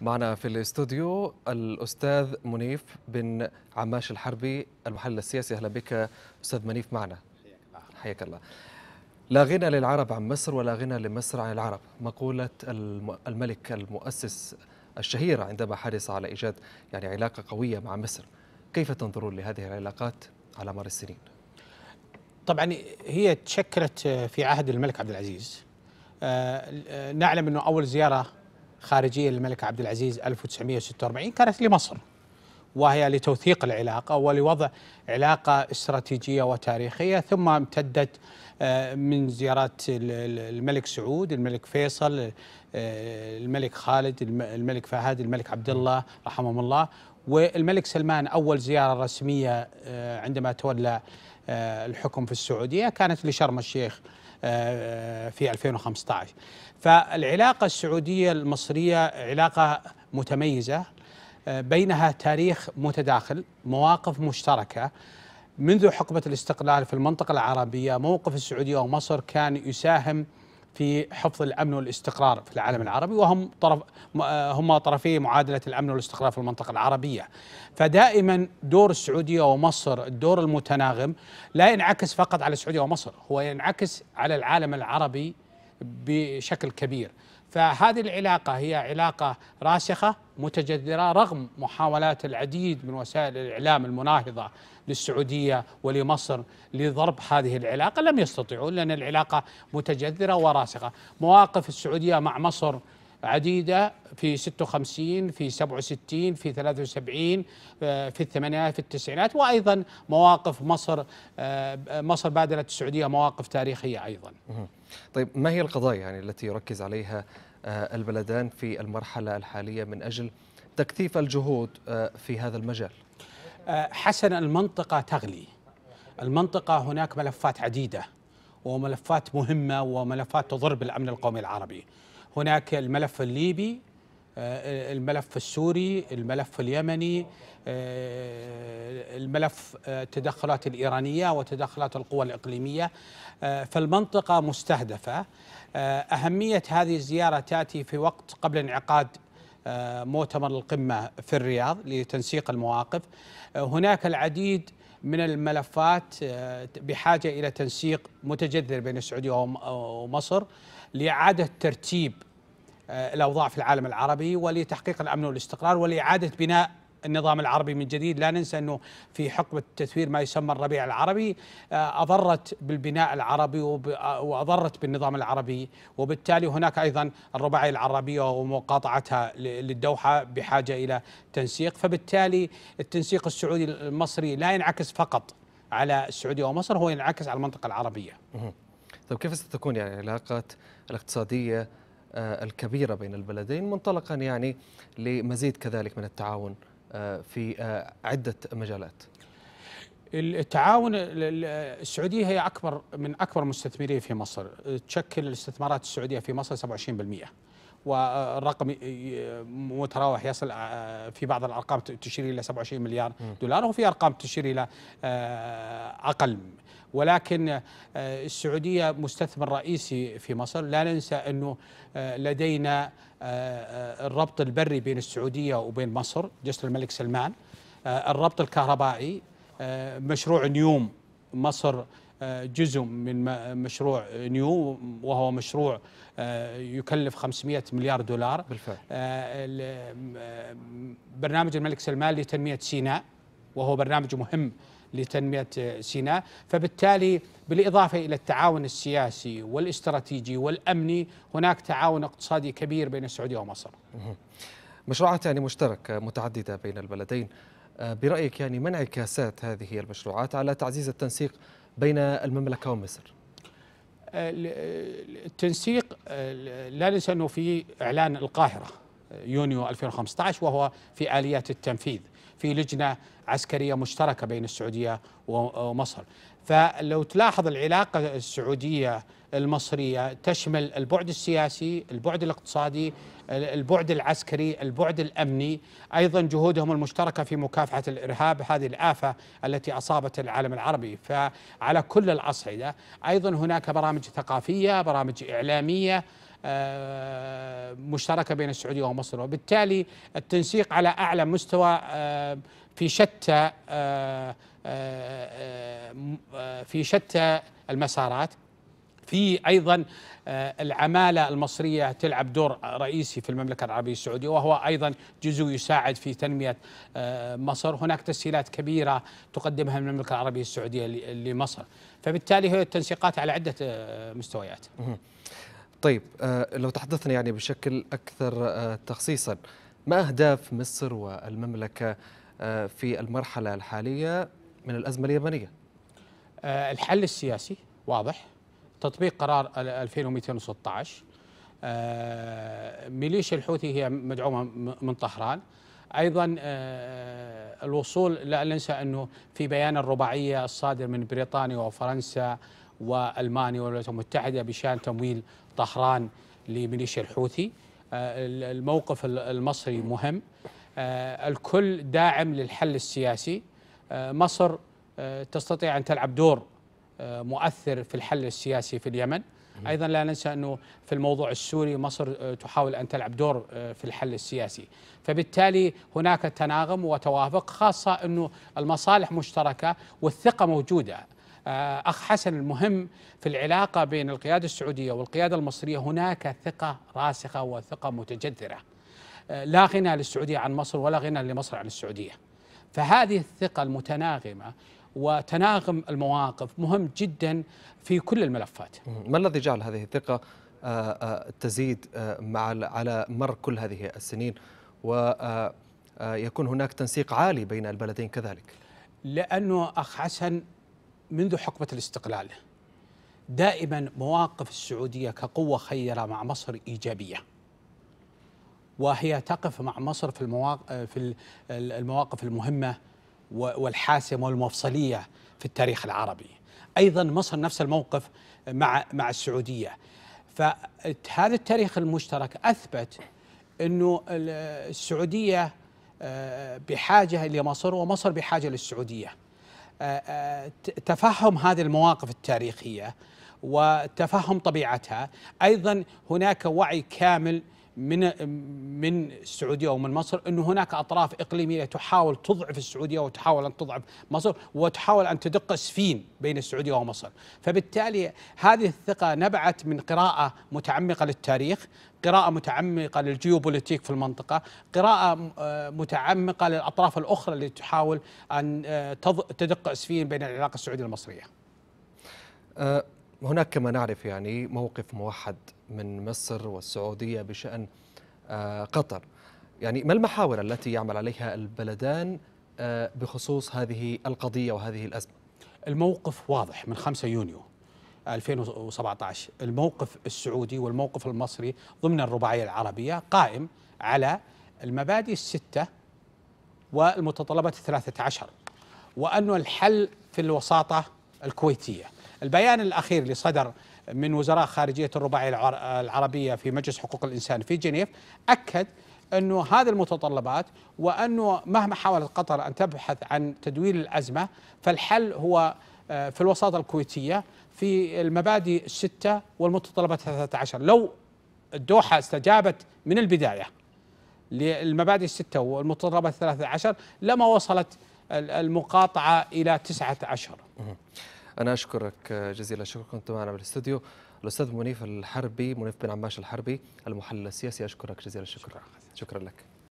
معنا في الاستوديو الأستاذ منيف بن عماش الحربي المحلل السياسي أهلا بك أستاذ منيف معنا حياك الله لا غنى للعرب عن مصر ولا غنى لمصر عن العرب مقولة الملك المؤسس الشهيرة عندما حرص على إيجاد يعني علاقة قوية مع مصر كيف تنظرون لهذه العلاقات على مر السنين؟ طبعا هي تشكلت في عهد الملك عبد العزيز آه، نعلم أنه أول زيارة خارجية للملك عبد العزيز 1946 كانت لمصر وهي لتوثيق العلاقة ولوضع علاقة استراتيجية وتاريخية ثم امتدت آه، من زيارات الملك سعود الملك فيصل آه، الملك خالد الملك فهد الملك عبد الله رحمهم الله والملك سلمان أول زيارة رسمية آه، عندما تولى الحكم في السعودية كانت لشرم الشيخ في 2015 فالعلاقة السعودية المصرية علاقة متميزة آه، بينها تاريخ متداخل مواقف مشتركة منذ حقبة الاستقلال في المنطقة العربية موقف السعودية ومصر كان يساهم في حفظ الامن والاستقرار في العالم العربي وهم طرف هما طرفي معادله الامن والاستقرار في المنطقه العربيه. فدائما دور السعوديه ومصر الدور المتناغم لا ينعكس فقط على السعوديه ومصر، هو ينعكس على العالم العربي بشكل كبير. فهذه العلاقه هي علاقه راسخه متجذرة رغم محاولات العديد من وسائل الإعلام المناهضة للسعودية ولمصر لضرب هذه العلاقة لم يستطيعون لأن العلاقة متجذرة وراسخة مواقف السعودية مع مصر عديدة في 56 في 67 في 73 آه، في الثمانينات في التسعينات وأيضا مواقف مصر آه، مصر بادلت السعودية مواقف تاريخية أيضا طيب ما هي القضايا يعني التي يركز عليها آه، البلدان في المرحلة الحالية من أجل تكثيف الجهود آه، في هذا المجال آه، حسن المنطقة تغلي المنطقة هناك ملفات عديدة وملفات مهمة وملفات تضر بالأمن القومي العربي هناك الملف الليبي آه، الملف السوري الملف اليمني آه، الملف آه، التدخلات الإيرانية وتدخلات القوى الإقليمية فالمنطقة مستهدفة أهمية هذه الزيارة تأتي في وقت قبل انعقاد مؤتمر القمة في الرياض لتنسيق المواقف هناك العديد من الملفات بحاجة إلى تنسيق متجذر بين السعودية ومصر لإعادة ترتيب آه، الأوضاع في العالم العربي ولتحقيق الأمن والاستقرار ولإعادة بناء النظام العربي من جديد لا ننسى أنه في حقبة تثوير ما يسمى الربيع العربي آه، أضرت بالبناء العربي آه، وأضرت بالنظام العربي وبالتالي هناك أيضا الرباعي العربية ومقاطعتها للدوحة بحاجة إلى تنسيق فبالتالي التنسيق السعودي المصري لا ينعكس فقط على السعودية ومصر هو ينعكس على المنطقة العربية طيب كيف ستكون يعني العلاقات الاقتصادية آه، الكبيرة بين البلدين منطلقا يعني لمزيد كذلك من التعاون آه، في آه، عدة مجالات التعاون السعوديه هي اكبر من اكبر مستثمرين في مصر، تشكل الاستثمارات السعوديه في مصر 27% والرقم متراوح يصل في بعض الارقام تشير الى 27 مليار دولار وفي ارقام تشير الى اقل ولكن آه، السعودية مستثمر رئيسي في مصر لا ننسى أنه آه، لدينا آه، الربط البري بين السعودية وبين مصر جسر الملك سلمان الربط الكهربائي مشروع نيوم مصر جزء من مشروع نيو وهو مشروع يكلف 500 مليار دولار بالفعل برنامج الملك سلمان لتنمية سيناء وهو برنامج مهم لتنمية سيناء فبالتالي بالإضافة إلى التعاون السياسي والاستراتيجي والأمني هناك تعاون اقتصادي كبير بين السعودية ومصر مشروعات يعني مشتركة متعددة بين البلدين آه، برأيك يعني ما انعكاسات هذه المشروعات على تعزيز التنسيق بين المملكة ومصر؟ آه، آه، التنسيق لا ننسى أنه في إعلان القاهرة يونيو 2015 وهو في آليات التنفيذ في لجنة عسكرية مشتركة بين السعودية ومصر فلو تلاحظ العلاقة السعودية المصرية تشمل البعد السياسي البعد الاقتصادي البعد العسكري البعد الأمني أيضا جهودهم المشتركة في مكافحة الإرهاب هذه الآفة التي أصابت العالم العربي فعلى كل الأصعدة أيضا هناك برامج ثقافية برامج إعلامية آه، مشتركه بين السعوديه ومصر وبالتالي التنسيق على اعلى مستوى آه، في شتى آه، في شتى المسارات في ايضا العماله المصريه تلعب دور رئيسي في المملكه العربيه السعوديه وهو ايضا جزء يساعد في تنميه مصر، هناك تسهيلات كبيره تقدمها المملكه العربيه السعوديه لمصر، فبالتالي هي التنسيقات على عده مستويات. طيب آه، لو تحدثنا يعني بشكل أكثر آه، تخصيصا ما أهداف مصر والمملكة آه، في المرحلة الحالية من الأزمة اليمنية الحل السياسي واضح تطبيق قرار 2216 ميليشيا الحوثي هي مدعومة من طهران ايضا الوصول لا ننسى انه في بيان الرباعيه الصادر من بريطانيا وفرنسا والمانيا والولايات المتحده بشان تمويل طهران لميليشيا الحوثي آه، الموقف المصري مهم آه، الكل داعم للحل السياسي آه، مصر تستطيع ان تلعب دور مؤثر في الحل السياسي في اليمن ايضا لا ننسى انه في الموضوع السوري مصر تحاول ان تلعب دور في الحل السياسي فبالتالي هناك تناغم وتوافق خاصه انه المصالح مشتركه والثقه موجوده آه، أخ حسن المهم في العلاقة بين القيادة السعودية والقيادة المصرية هناك ثقة راسخة وثقة متجذرة آه، لا غنى للسعودية عن مصر ولا غنى لمصر عن السعودية فهذه الثقة المتناغمة وتناغم المواقف مهم جدا في كل الملفات ما الذي جعل هذه الثقة آه، تزيد مع على مر كل هذه السنين ويكون هناك تنسيق عالي بين البلدين كذلك لأنه أخ حسن منذ حقبة الاستقلال دائما مواقف السعودية كقوة خيرة مع مصر إيجابية وهي تقف مع مصر في في المواقف المهمة والحاسمة والمفصلية في التاريخ العربي أيضا مصر نفس الموقف مع مع السعودية فهذا التاريخ المشترك أثبت أنه السعودية آه، بحاجة لمصر ومصر بحاجة للسعودية آه، آه، تفهم هذه المواقف التاريخيه وتفهم طبيعتها ايضا هناك وعي كامل من من السعوديه ومن مصر انه هناك اطراف اقليميه تحاول تضعف السعوديه وتحاول ان تضعف مصر وتحاول ان تدق سفين بين السعوديه ومصر، فبالتالي هذه الثقه نبعت من قراءه متعمقه للتاريخ، قراءة متعمقة للجيوبوليتيك في المنطقة قراءة آه، متعمقة للأطراف الأخرى اللي تحاول أن آه، تدق أسفين بين العلاقة السعودية المصرية آه، هناك كما نعرف يعني موقف موحد من مصر والسعودية بشأن آه، قطر يعني ما المحاور التي يعمل عليها البلدان آه، بخصوص هذه القضية وهذه الأزمة الموقف واضح من 5 يونيو 2017 الموقف السعودي والموقف المصري ضمن الرباعية العربية قائم على المبادئ الستة والمتطلبات الثلاثة عشر وأن الحل في الوساطة الكويتية البيان الأخير اللي صدر من وزراء خارجية الرباعية العربية في مجلس حقوق الإنسان في جنيف أكد أنه هذه المتطلبات وأنه مهما حاولت قطر أن تبحث عن تدوير الأزمة فالحل هو آه، في الوساطة الكويتية في المبادئ الستة والمتطلبات 13 لو الدوحة استجابت من البداية للمبادئ الستة والمتطلبات 13 لما وصلت المقاطعة إلى تسعة أشهر أنا أشكرك جزيل الشكر كنت معنا بالاستوديو الأستاذ منيف الحربي منيف بن عماش الحربي المحلل السياسي أشكرك جزيل الشكر شكرا, شكرا لك